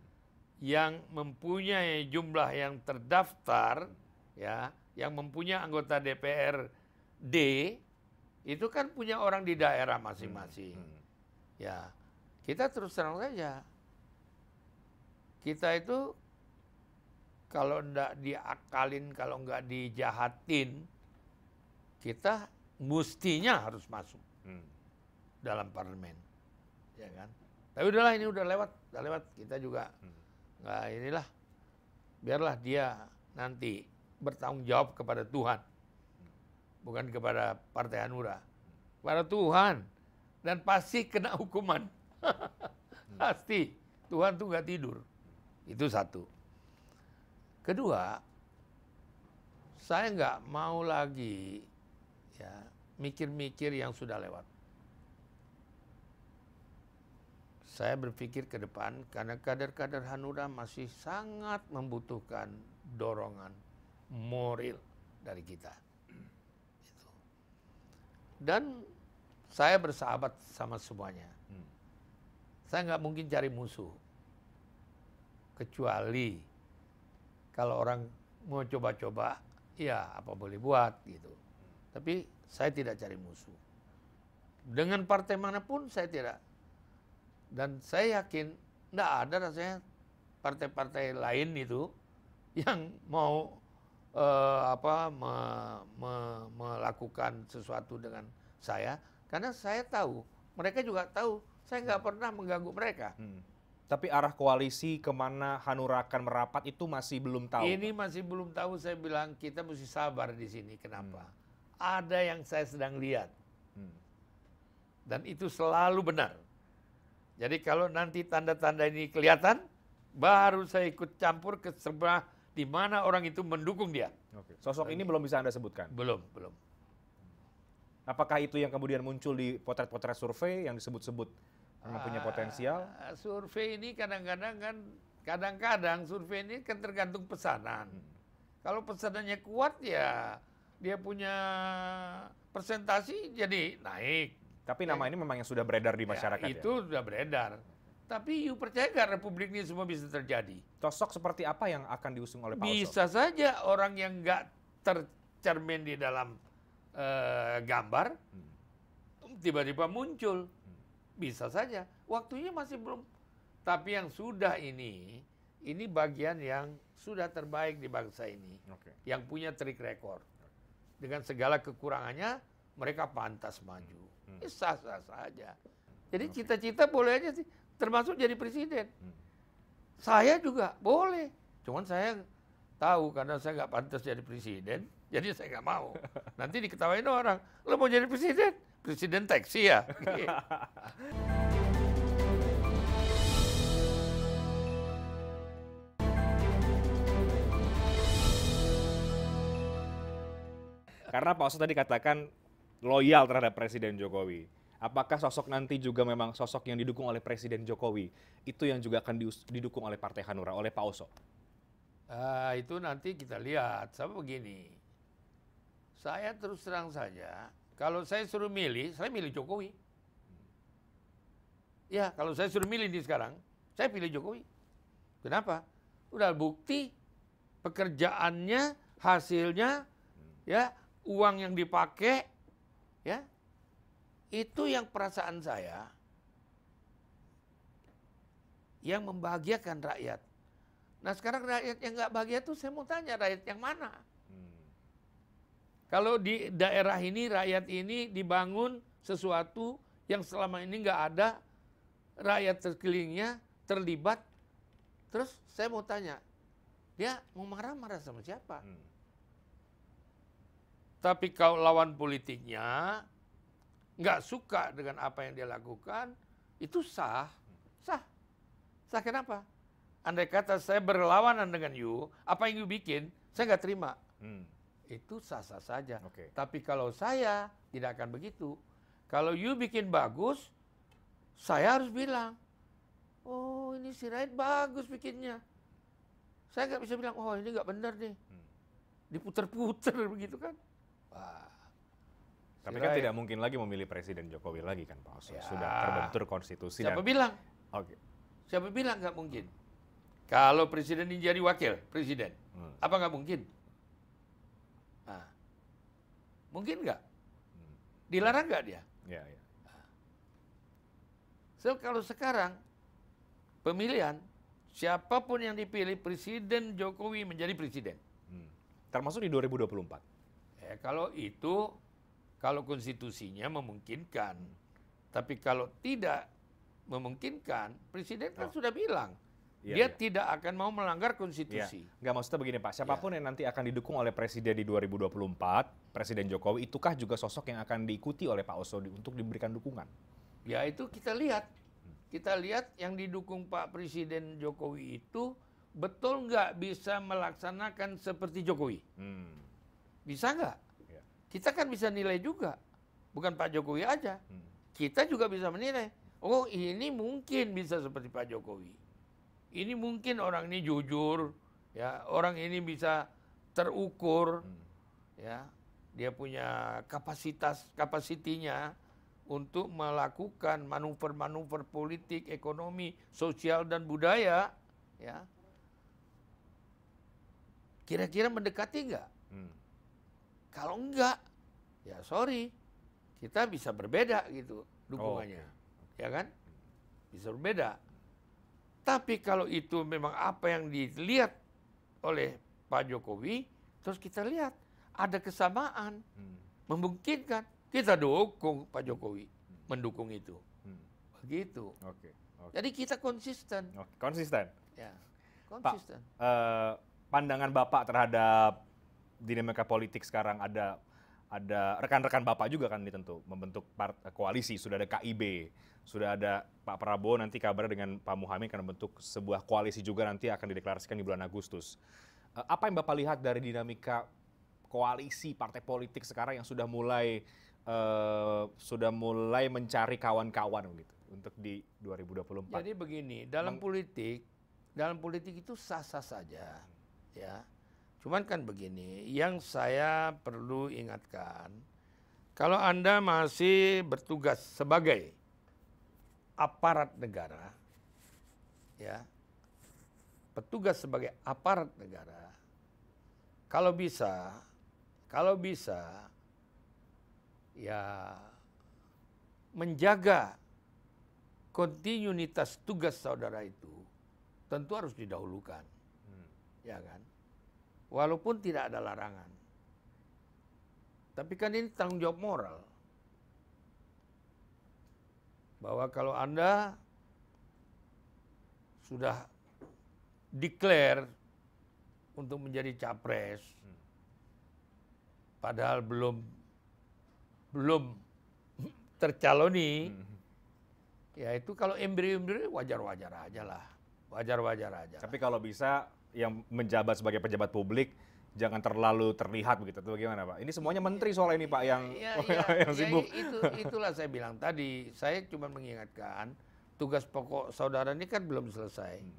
yang mempunyai jumlah yang terdaftar, ya, yang mempunyai anggota DPR D, itu kan punya orang di daerah masing-masing. Hmm. Hmm. Ya, kita terus terang saja. Kita itu kalau enggak diakalin, kalau enggak dijahatin, kita mestinya harus masuk hmm. dalam parlemen, ya kan? Tapi udahlah ini udah lewat, udah lewat. Kita juga hmm. nggak hmm. inilah, biarlah dia nanti bertanggung jawab kepada Tuhan, bukan kepada Partai Hanura, kepada Tuhan, dan pasti kena hukuman. *laughs* Hmm. pasti Tuhan tuh nggak tidur. Itu satu. Kedua, saya nggak mau lagi ya mikir-mikir yang sudah lewat. Saya berpikir ke depan karena kader-kader Hanura masih sangat membutuhkan dorongan moral dari kita. Gitu. Dan saya bersahabat sama semuanya. Hmm. Saya nggak mungkin cari musuh kecuali kalau orang mau coba-coba, ya apa boleh buat gitu. Tapi saya tidak cari musuh. Dengan partai manapun saya tidak. Dan saya yakin tidak ada rasanya partai-partai lain itu *laughs* yang mau uh, apa me, me, melakukan sesuatu dengan saya karena saya tahu mereka juga tahu saya nggak hmm. pernah mengganggu mereka. Hmm tapi arah koalisi kemana Hanura akan merapat itu masih belum tahu. Ini masih belum tahu. Saya bilang kita mesti sabar di sini. Kenapa? Hmm. Ada yang saya sedang lihat, hmm. dan itu selalu benar. Jadi kalau nanti tanda-tanda ini kelihatan, baru saya ikut campur ke sebelah di mana orang itu mendukung dia. Oke. Sosok Oke. ini belum bisa anda sebutkan. Belum, belum. Apakah itu yang kemudian muncul di potret-potret survei yang disebut-sebut Memang punya potensial. Ah, survei ini kadang-kadang kan kadang-kadang survei ini kan tergantung pesanan. Hmm. Kalau pesanannya kuat ya dia punya presentasi jadi naik. Tapi nama ini memang yang sudah beredar di ya, masyarakat ya? Itu ya? sudah beredar. Tapi you percaya nggak Republik ini semua bisa terjadi? Sosok seperti apa yang akan diusung oleh Pak Bisa Oso? saja orang yang nggak tercermin di dalam uh, gambar, hmm. tiba-tiba hmm. muncul. Bisa saja. Waktunya masih belum. Tapi yang sudah ini, ini bagian yang sudah terbaik di bangsa ini. Okay. Yang punya trik rekor. Dengan segala kekurangannya, mereka pantas maju. Hmm. eh, sah-sah saja. Jadi cita-cita okay. boleh aja sih. Termasuk jadi presiden. Hmm. Saya juga boleh. Cuman saya tahu karena saya nggak pantas jadi presiden. Jadi saya nggak mau. *laughs* Nanti diketawain orang, lo mau jadi presiden? Presiden taksi ya. Iya. Karena Pak Oso tadi katakan loyal terhadap Presiden Jokowi. Apakah sosok nanti juga memang sosok yang didukung oleh Presiden Jokowi? Itu yang juga akan didukung oleh Partai Hanura, oleh Pak Oso? Uh, itu nanti kita lihat. Sama begini, saya terus terang saja kalau saya suruh milih, saya milih Jokowi. Ya, kalau saya suruh milih di sekarang, saya pilih Jokowi. Kenapa? Udah bukti pekerjaannya, hasilnya, ya, uang yang dipakai, ya. Itu yang perasaan saya yang membahagiakan rakyat. Nah sekarang rakyat yang nggak bahagia tuh saya mau tanya rakyat yang mana? Kalau di daerah ini rakyat ini dibangun sesuatu yang selama ini nggak ada, rakyat terkelilingnya terlibat. Terus saya mau tanya, dia mau marah-marah sama siapa? Hmm. Tapi kalau lawan politiknya nggak suka dengan apa yang dia lakukan, itu sah, sah, sah kenapa? Andai kata saya berlawanan dengan you, apa yang you bikin, saya nggak terima. Hmm itu sah-sah saja. Okay. Tapi kalau saya tidak akan begitu. Kalau you bikin bagus, saya harus bilang, oh ini si Raid bagus bikinnya. Saya nggak bisa bilang, oh ini nggak benar nih. Hmm. Diputer-puter *laughs* begitu kan. Tapi kan tidak mungkin lagi memilih Presiden Jokowi lagi kan Pak Oso. Ya. Sudah terbentur konstitusi. Siapa dan... bilang? Oke. Okay. Siapa bilang nggak mungkin? Hmm. Kalau Presiden ini jadi wakil Presiden, hmm. apa nggak mungkin? Mungkin nggak? Dilarang nggak dia? Ya, ya. So kalau sekarang pemilihan siapapun yang dipilih Presiden Jokowi menjadi presiden. Hmm. Termasuk di 2024. ya eh, kalau itu kalau konstitusinya memungkinkan. Hmm. Tapi kalau tidak memungkinkan, presiden kan oh. sudah bilang Iya, dia iya. tidak akan mau melanggar konstitusi. Ya. Nggak maksudnya begini Pak, siapapun iya. yang nanti akan didukung oleh Presiden di 2024, Presiden Jokowi, itukah juga sosok yang akan diikuti oleh Pak Oso untuk diberikan dukungan? Ya itu kita lihat. Kita lihat yang didukung Pak Presiden Jokowi itu betul nggak bisa melaksanakan seperti Jokowi? Hmm. Bisa nggak? Ya. Kita kan bisa nilai juga. Bukan Pak Jokowi aja. Hmm. Kita juga bisa menilai. Oh ini mungkin bisa seperti Pak Jokowi ini mungkin orang ini jujur, ya orang ini bisa terukur, hmm. ya dia punya kapasitas kapasitinya untuk melakukan manuver-manuver politik, ekonomi, sosial dan budaya, ya kira-kira mendekati nggak? Hmm. Kalau enggak, ya sorry, kita bisa berbeda gitu dukungannya, oh, ya kan? Bisa berbeda. Tapi kalau itu memang apa yang dilihat oleh Pak Jokowi, terus kita lihat ada kesamaan, hmm. memungkinkan kita dukung Pak Jokowi, hmm. mendukung itu, hmm. begitu. Oke. Okay. Okay. Jadi kita konsisten. Okay. Konsisten. Ya, konsisten. Pak, eh, pandangan Bapak terhadap dinamika politik sekarang ada ada rekan-rekan Bapak juga kan ini tentu membentuk part, eh, koalisi, sudah ada KIB, sudah ada Pak Prabowo nanti kabar dengan Pak Muhammad akan membentuk sebuah koalisi juga nanti akan dideklarasikan di bulan Agustus. Eh, apa yang Bapak lihat dari dinamika koalisi partai politik sekarang yang sudah mulai uh, sudah mulai mencari kawan-kawan gitu untuk di 2024? Jadi begini, dalam politik dalam politik itu sah-sah saja ya Cuman kan begini, yang saya perlu ingatkan, kalau Anda masih bertugas sebagai aparat negara, ya, petugas sebagai aparat negara, kalau bisa, kalau bisa, ya, menjaga kontinuitas tugas saudara itu tentu harus didahulukan, hmm. ya kan? Walaupun tidak ada larangan. Tapi kan ini tanggung jawab moral. Bahwa kalau Anda sudah declare untuk menjadi capres, padahal belum belum *laughs* tercaloni, ya itu kalau embrio-embrio wajar-wajar aja lah, wajar-wajar aja. Tapi kalau bisa yang menjabat sebagai pejabat publik jangan terlalu terlihat begitu atau bagaimana Pak? Ini semuanya iya, menteri soal ini Pak iya, iya, *laughs* yang ya, ya, yang sibuk. Ya, itu itulah saya bilang tadi. Saya cuma mengingatkan tugas pokok saudara ini kan belum selesai. Hmm.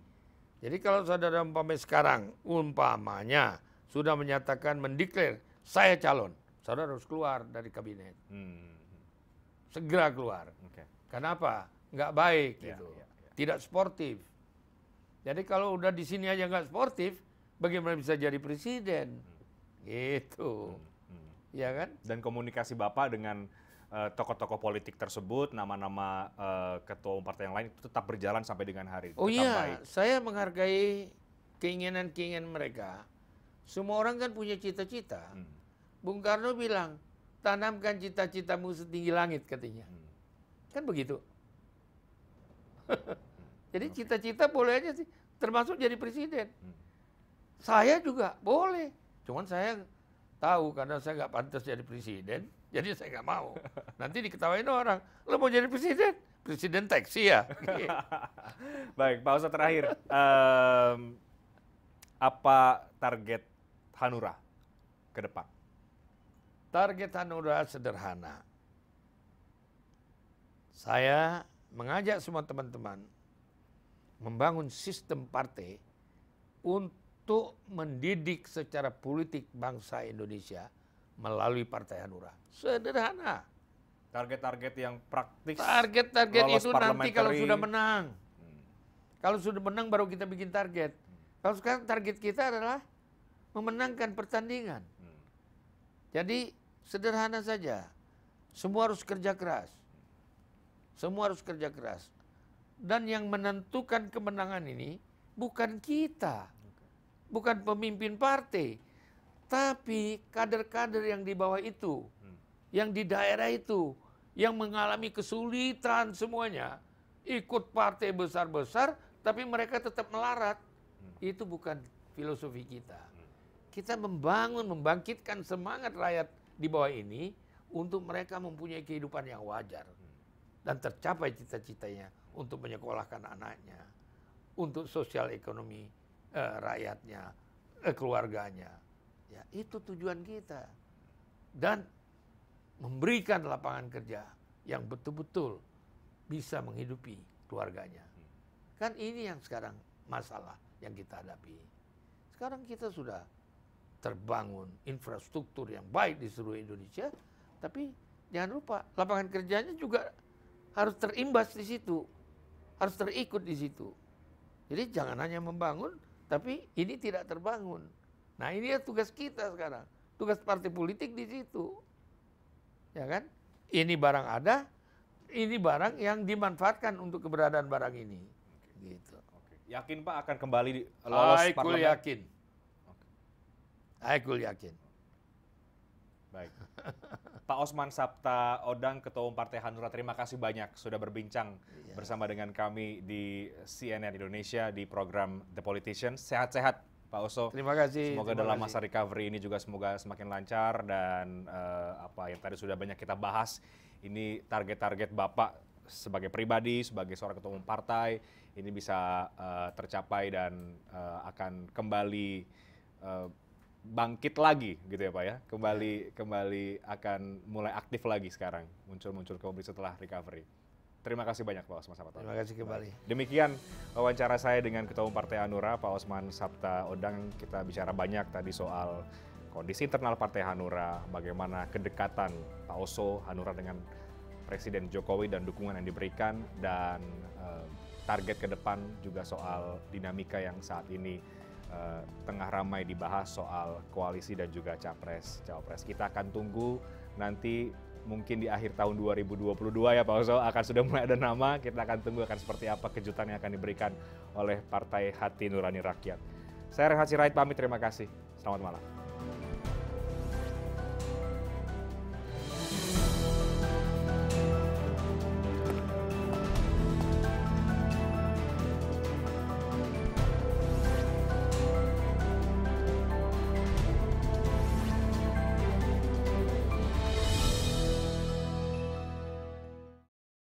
Jadi kalau saudara umpamanya sekarang umpamanya sudah menyatakan mendeklar saya calon, saudara harus keluar dari kabinet. Hmm, hmm, Segera keluar. Okay. Kenapa? Enggak baik ya, Ya, ya. Tidak sportif jadi kalau udah di sini aja nggak sportif, bagaimana bisa jadi presiden? Gitu. Ya kan? Dan komunikasi Bapak dengan eh, tokoh-tokoh politik tersebut, nama-nama uh, ketua umum partai yang lain itu tetap berjalan sampai dengan hari ini. Oh iya, saya menghargai keinginan-keinginan mereka. Semua orang kan punya cita-cita. Hmm. Bung Karno bilang, tanamkan cita-citamu setinggi langit katanya. Hmm. Kan begitu. *laughs* Jadi cita-cita boleh aja sih, termasuk jadi presiden. Hmm. Saya juga boleh, cuman saya tahu karena saya nggak pantas jadi presiden, jadi saya nggak mau. *laughs* Nanti diketawain orang, lo mau jadi presiden? Presiden taksi ya. *laughs* Baik, Pak Ustadz terakhir, um, apa target Hanura ke depan? Target Hanura sederhana. Saya mengajak semua teman-teman membangun sistem partai untuk mendidik secara politik bangsa Indonesia melalui Partai Hanura. Sederhana. Target-target yang praktis. Target-target itu nanti kalau sudah menang. Hmm. Kalau sudah menang baru kita bikin target. Kalau sekarang target kita adalah memenangkan pertandingan. Hmm. Jadi sederhana saja. Semua harus kerja keras. Semua harus kerja keras. Dan yang menentukan kemenangan ini bukan kita, bukan pemimpin partai, tapi kader-kader yang di bawah itu, hmm. yang di daerah itu, yang mengalami kesulitan semuanya, ikut partai besar-besar, tapi mereka tetap melarat. Hmm. Itu bukan filosofi kita. Hmm. Kita membangun, membangkitkan semangat rakyat di bawah ini untuk mereka mempunyai kehidupan yang wajar dan tercapai cita-citanya untuk menyekolahkan anaknya, untuk sosial ekonomi eh, rakyatnya, eh, keluarganya. Ya, itu tujuan kita. Dan memberikan lapangan kerja yang betul-betul bisa menghidupi keluarganya. Kan ini yang sekarang masalah yang kita hadapi. Sekarang kita sudah terbangun infrastruktur yang baik di seluruh Indonesia, tapi jangan lupa lapangan kerjanya juga harus terimbas di situ harus terikut di situ. Jadi jangan hanya membangun, tapi ini tidak terbangun. Nah ini ya tugas kita sekarang. Tugas partai politik di situ. Ya kan? Ini barang ada, ini barang yang dimanfaatkan untuk keberadaan barang ini. Gitu. Oke. Yakin Pak akan kembali lolos Aikul parlemen? yakin. Aku yakin. Baik. *laughs* Pak Osman Sabta Odang, Ketua Umum Partai Hanura, terima kasih banyak sudah berbincang iya. bersama dengan kami di CNN Indonesia di program The Politician. Sehat-sehat Pak Oso. Terima kasih. Semoga terima dalam masa recovery ini juga semoga semakin lancar dan uh, apa yang tadi sudah banyak kita bahas ini target-target Bapak sebagai pribadi, sebagai seorang ketua umum partai ini bisa uh, tercapai dan uh, akan kembali uh, bangkit lagi gitu ya Pak ya. Kembali ya. kembali akan mulai aktif lagi sekarang, muncul-muncul kembali setelah recovery. Terima kasih banyak Pak Osman Sabta. Terima kasih kembali. Demikian wawancara saya dengan Ketua Umum Partai Hanura Pak Osman Sabta Odang. Kita bicara banyak tadi soal kondisi internal Partai Hanura, bagaimana kedekatan Pak Oso Hanura dengan Presiden Jokowi dan dukungan yang diberikan dan eh, target ke depan juga soal dinamika yang saat ini Eh, tengah ramai dibahas soal koalisi dan juga capres cawapres. Kita akan tunggu nanti mungkin di akhir tahun 2022 ya Pak Oso akan sudah mulai ada nama. Kita akan tunggu akan seperti apa kejutan yang akan diberikan oleh Partai Hati Nurani Rakyat. Saya Rehat Sirait pamit terima kasih. Selamat malam.